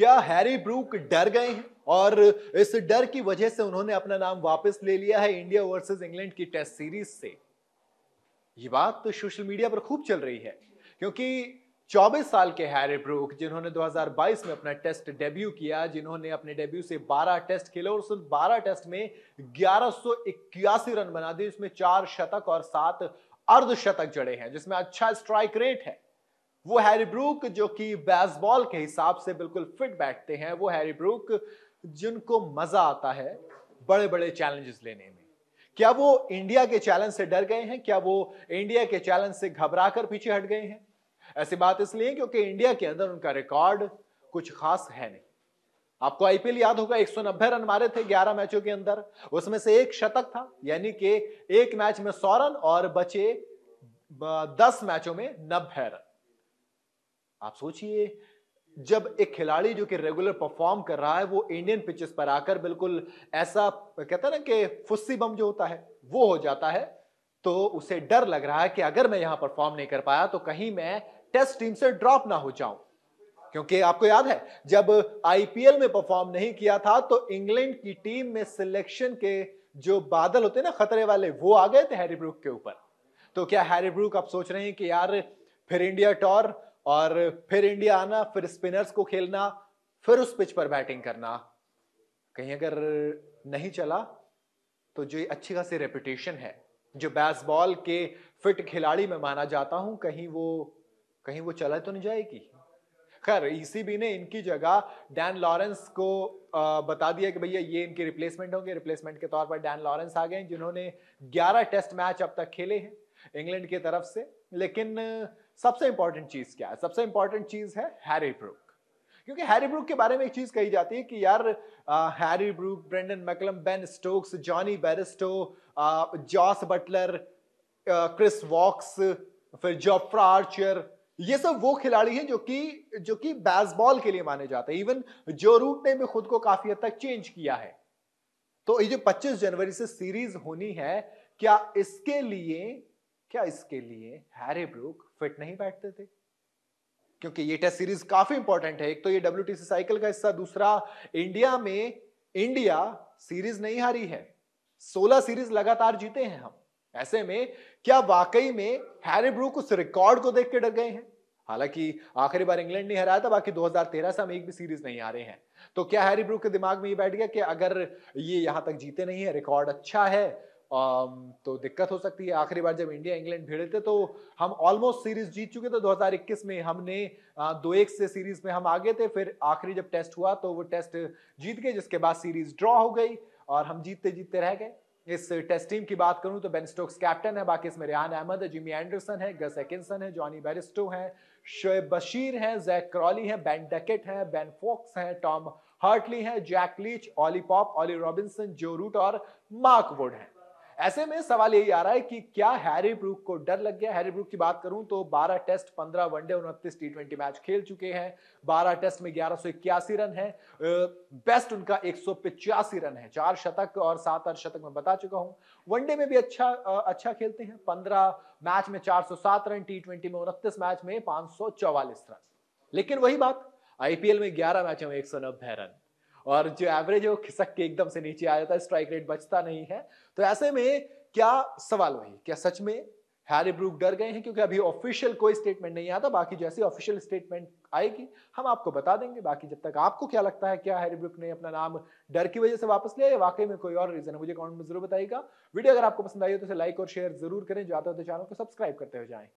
क्या Harry Brook डर गए हैं और इस डर की वजह से उन्होंने अपना नाम वापस ले लिया है इंडिया वर्सेस इंग्लैंड की टेस्ट सीरीज से ये बात तो सोशल मीडिया पर खूब चल रही है क्योंकि 24 साल के हैरी ब्रूक जिन्होंने 2022 में अपना टेस्ट डेब्यू किया जिन्होंने अपने डेब्यू से 12 टेस्ट खेले और उस 12 टेस्ट में ग्यारह रन बना दिए उसमें चार शतक और सात अर्धशतक जड़े हैं जिसमें अच्छा स्ट्राइक रेट है वो हैरी ब्रूक जो कि बेसबॉल के हिसाब से बिल्कुल फिट बैठते हैं वो हैरी ब्रूक जिनको मजा आता है बड़े बड़े चैलेंजेस लेने में क्या वो इंडिया के चैलेंज से डर गए हैं क्या वो इंडिया के चैलेंज से घबरा कर पीछे हट गए हैं ऐसी बात इसलिए क्योंकि इंडिया के अंदर उनका रिकॉर्ड कुछ खास है नहीं आपको आईपीएल याद होगा नब्बे रन मारे थे 11 मैचों के अंदर उसमें से एक शतक था यानी कि एक मैच में सौ रन और बचे दस मैचों में नब्बे रन आप सोचिए जब एक खिलाड़ी जो कि रेगुलर परफॉर्म कर रहा है वो इंडियन पिचेस पर आकर बिल्कुल ऐसा कहते हैं ना कि फुस्सी बम जो होता है वो हो जाता है तो उसे डर लग रहा है कि अगर मैं यहां परफॉर्म नहीं कर पाया तो कहीं मैं टेस्ट टीम से ड्रॉप ना हो जाऊं क्योंकि आपको याद है जब आईपीएल में परफॉर्म नहीं किया था तो इंग्लैंड की टीम में सिलेक्शन के जो बादल होते ना खतरे वाले वो आ गए थे हैरी ब्रूक के ऊपर तो क्या हैरी ब्रूक आप सोच रहे हैं कि यार फिर इंडिया टॉर और फिर इंडिया आना फिर स्पिनर्स को खेलना फिर उस पिच पर बैटिंग करना कहीं अगर नहीं चला तो जो अच्छी खासी रेपुटेशन है जो बेसबॉल के फिट खिलाड़ी में माना जाता हूं कहीं वो कहीं वो चला तो नहीं जाएगी खैर ईसीबी e ने इनकी जगह डैन लॉरेंस को बता दिया कि भैया ये इनके रिप्लेसमेंट होंगे रिप्लेसमेंट के तौर पर डैन लॉरेंस आ गए जिन्होंने 11 टेस्ट मैच अब तक खेले हैं इंग्लैंड की तरफ से लेकिन सबसे इंपॉर्टेंट चीज क्या है सबसे इंपॉर्टेंट चीज है हैरी ब्रुक क्योंकि हैरी ब्रुक के बारे में एक चीज कही जाती है कि यार Harry Brook Brendon McCullum Ben Stokes Jonny Bairstow Jos Buttler Chris Woakes फिर जोफ्रा आर्चर ये सब वो खिलाड़ी हैं जो कि जो कि बेसबॉल के लिए माने जाते हैं इवन जो रूट ने भी खुद को काफी हद तक चेंज किया है तो ये जो 25 जनवरी से सीरीज होनी है क्या इसके लिए क्या इसके लिए हैरे ब्रूक फिट नहीं बैठते थे क्योंकि ये टेस्ट सीरीज काफी इंपॉर्टेंट है एक तो ये डब्ल्यू साइकिल का हिस्सा दूसरा इंडिया में इंडिया सीरीज नहीं हारी है सोलह सीरीज लगातार जीते हैं हम ऐसे में क्या वाकई में हैरी ब्रूक उस रिकॉर्ड को देख के डर गए हैं हालांकि आखिरी बार इंग्लैंड ने हराया था बाकी 2013 से हम एक भी सीरीज नहीं हारे हैं तो क्या हैरी ब्रूक के दिमाग में ये बैठ गया कि अगर ये यहां तक जीते नहीं है रिकॉर्ड अच्छा है Um, तो दिक्कत हो सकती है आखिरी बार जब इंडिया इंग्लैंड भिड़े थे तो हम ऑलमोस्ट सीरीज जीत चुके थे 2021 में हमने दो एक से सीरीज में हम आगे थे फिर आखिरी जब टेस्ट हुआ तो वो टेस्ट जीत गए जिसके बाद सीरीज ड्रॉ हो गई और हम जीतते जीतते रह गए इस टेस्ट टीम की बात करूं तो बेन स्टोक्स कैप्टन है बाकी इसमें रेहान अहमद है जिमी एंडरसन है गस एकिंसन है जॉनी बैरिस्टो है शोएब बशीर है जैक क्रॉली है बैन डेकेट है बैन फोक्स है टॉम हार्टली है Jack Leach Ollie Pope Ollie Robinson Joe Root और मार्क वुड है ऐसे में सवाल यही आ रहा है कि क्या हैरी ब्रूक को डर लग गया हैरी ब्रूक की बात करूं तो 12 टेस्ट 15 वनडे उनतीस टी ट्वेंटी मैच खेल चुके हैं 12 टेस्ट में ग्यारह रन है बेस्ट उनका एक रन है चार शतक और सात शतक में बता चुका हूं वनडे में भी अच्छा अच्छा खेलते हैं पंद्रह मैच में चार रन टी ट्वेंटी में उनतीस मैच में पांच रन लेकिन वही बात आईपीएल में ग्यारह मैचों में एक रन और जो एवरेज है वो खिसक के एकदम से नीचे आ जाता है स्ट्राइक रेट बचता नहीं है तो ऐसे में क्या सवाल वही क्या सच में हैरी ब्रूक डर गए हैं क्योंकि अभी ऑफिशियल कोई स्टेटमेंट नहीं आता बाकी जैसी ऑफिशियल स्टेटमेंट आएगी हम आपको बता देंगे बाकी जब तक आपको क्या लगता है क्या हैरी ब्रूक ने अपना नाम डर की वजह से वापस लिया या वाकई में कोई और रीजन है मुझे कमेंट में जरूर बताइएगा वीडियो अगर आपको पसंद आई हो तो लाइक और शेयर जरूर करें जो तो चैनल को सब्सक्राइब करते हुए जाएं